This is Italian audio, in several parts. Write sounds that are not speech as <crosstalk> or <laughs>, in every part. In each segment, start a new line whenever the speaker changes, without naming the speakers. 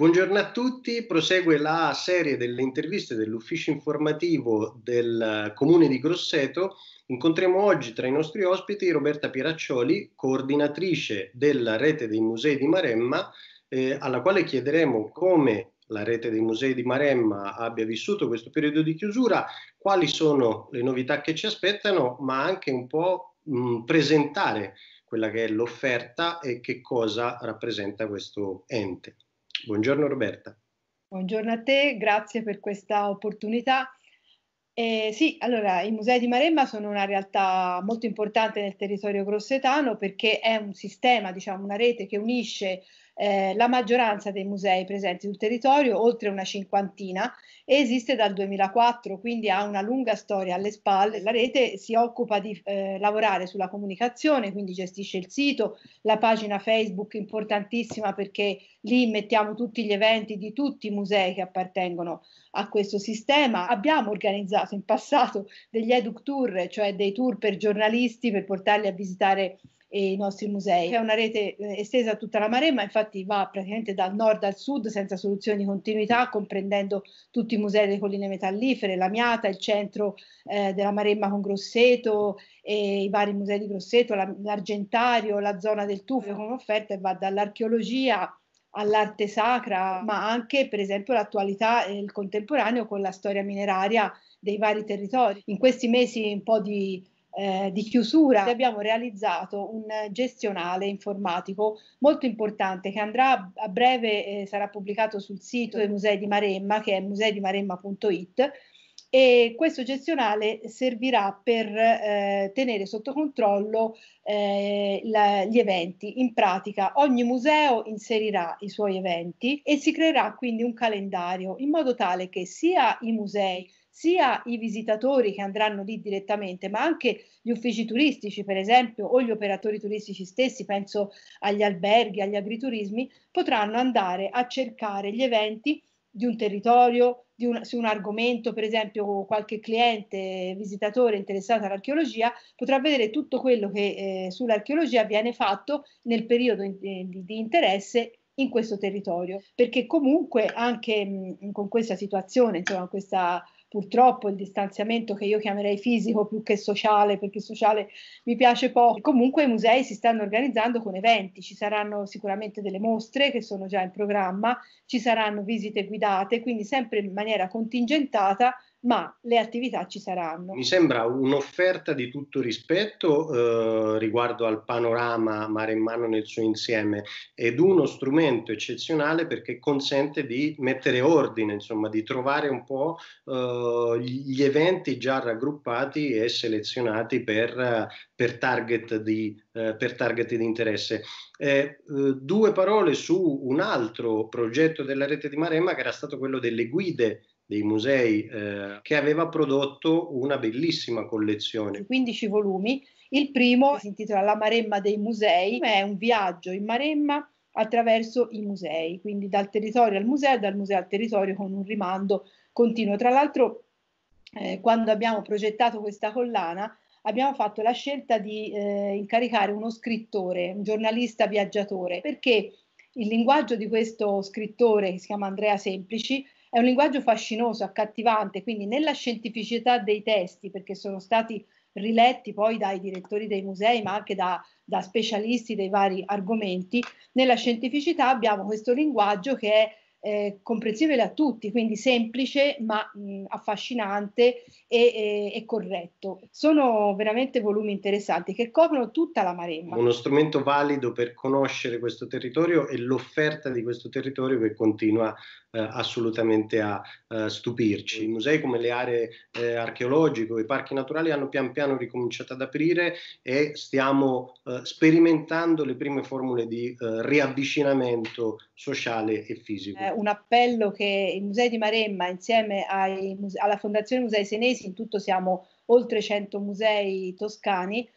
Buongiorno a tutti, prosegue la serie delle interviste dell'ufficio informativo del eh, comune di Grosseto. Incontriamo oggi tra i nostri ospiti Roberta Piraccioli, coordinatrice della rete dei musei di Maremma, eh, alla quale chiederemo come la rete dei musei di Maremma abbia vissuto questo periodo di chiusura, quali sono le novità che ci aspettano, ma anche un po' mh, mm, presentare quella che è l'offerta e che cosa rappresenta questo ente. Buongiorno Roberta.
Buongiorno a te, grazie per questa opportunità. Eh, sì, allora i musei di Maremma sono una realtà molto importante nel territorio grossetano perché è un sistema, diciamo, una rete che unisce eh, la maggioranza dei musei presenti sul territorio, oltre una cinquantina, esiste dal 2004, quindi ha una lunga storia alle spalle. La rete si occupa di eh, lavorare sulla comunicazione, quindi gestisce il sito, la pagina Facebook importantissima perché lì mettiamo tutti gli eventi di tutti i musei che appartengono a questo sistema. Abbiamo organizzato in passato degli educ tour, cioè dei tour per giornalisti per portarli a visitare e i nostri musei. È una rete eh, estesa a tutta la Maremma, infatti va praticamente dal nord al sud senza soluzioni di continuità, comprendendo tutti i musei delle colline metallifere, la Miata, il centro eh, della Maremma con Grosseto e i vari musei di Grosseto, la, l'Argentario, la zona del Tufo come offerta e va dall'archeologia all'arte sacra, ma anche per esempio l'attualità e il contemporaneo con la storia mineraria dei vari territori. In questi mesi un po' di eh, di chiusura abbiamo realizzato un gestionale informatico molto importante che andrà a breve eh, sarà pubblicato sul sito dei musei di Maremma che è museidimaremma.it e questo gestionale servirà per eh, tenere sotto controllo eh, la, gli eventi. In pratica ogni museo inserirà i suoi eventi e si creerà quindi un calendario in modo tale che sia i musei sia i visitatori che andranno lì direttamente, ma anche gli uffici turistici, per esempio, o gli operatori turistici stessi, penso agli alberghi, agli agriturismi, potranno andare a cercare gli eventi di un territorio, di un, su un argomento, per esempio qualche cliente, visitatore interessato all'archeologia, potrà vedere tutto quello che eh, sull'archeologia viene fatto nel periodo in, eh, di, di, interesse in questo territorio, perché comunque anche mh, con questa situazione, insomma, questa purtroppo il distanziamento che io chiamerei fisico più che sociale, perché sociale mi piace poco. Comunque i musei si stanno organizzando con eventi, ci saranno sicuramente delle mostre che sono già in programma, ci saranno visite guidate, quindi sempre in maniera contingentata ma le attività ci saranno. Mi
sembra un'offerta di tutto rispetto eh, riguardo al panorama mare in mano nel suo insieme ed uno strumento eccezionale perché consente di mettere ordine, insomma, di trovare un po' eh, gli eventi già raggruppati e selezionati per, per target di eh, per target di interesse. Eh, eh, due parole su un altro progetto della rete di Maremma che era stato quello delle guide dei musei eh, che aveva prodotto una bellissima collezione.
15 volumi, il primo si intitola La Maremma dei Musei, è un viaggio in Maremma attraverso i musei, quindi dal territorio al museo e dal museo al territorio con un rimando continuo. Tra l'altro eh, quando abbiamo progettato questa collana abbiamo fatto la scelta di eh, incaricare uno scrittore, un giornalista viaggiatore, perché il linguaggio di questo scrittore che si chiama Andrea Semplici è un linguaggio fascinoso, accattivante, quindi nella scientificità dei testi, perché sono stati riletti poi dai direttori dei musei, ma anche da, da specialisti dei vari argomenti, nella scientificità abbiamo questo linguaggio che è eh, comprensibile a tutti, quindi semplice ma mh, affascinante e, e, e, corretto. Sono veramente volumi interessanti che coprono tutta la Maremma.
Uno strumento valido per conoscere questo territorio e l'offerta di questo territorio che continua eh, assolutamente a eh, stupirci. I musei come le aree eh, archeologiche i parchi naturali hanno pian piano ricominciato ad aprire e stiamo eh, sperimentando le prime formule di eh, riavvicinamento sociale e fisico
un appello che il Museo di Maremma insieme ai, alla Fondazione Musei Senesi, in tutto siamo oltre 100 musei toscani,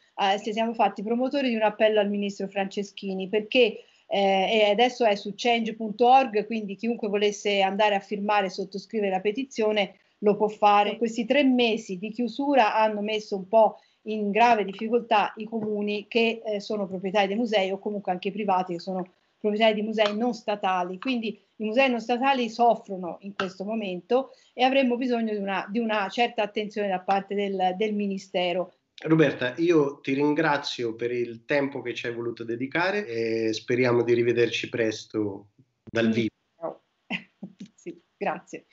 eh, siamo fatti promotori di un appello al ministro Franceschini perché eh, adesso è su change.org, quindi chiunque volesse andare a firmare e sottoscrivere la petizione lo può fare. Questi tre mesi di chiusura hanno messo un po' in grave difficoltà i comuni che eh, sono proprietari dei musei o comunque anche i privati che sono proprietari di musei non statali, quindi i musei non statali soffrono in questo momento e avremmo bisogno di una, di una certa attenzione da parte del, del Ministero.
Roberta, io ti ringrazio per il tempo che ci hai voluto dedicare e speriamo di rivederci presto dal vivo.
<laughs> Sì, grazie.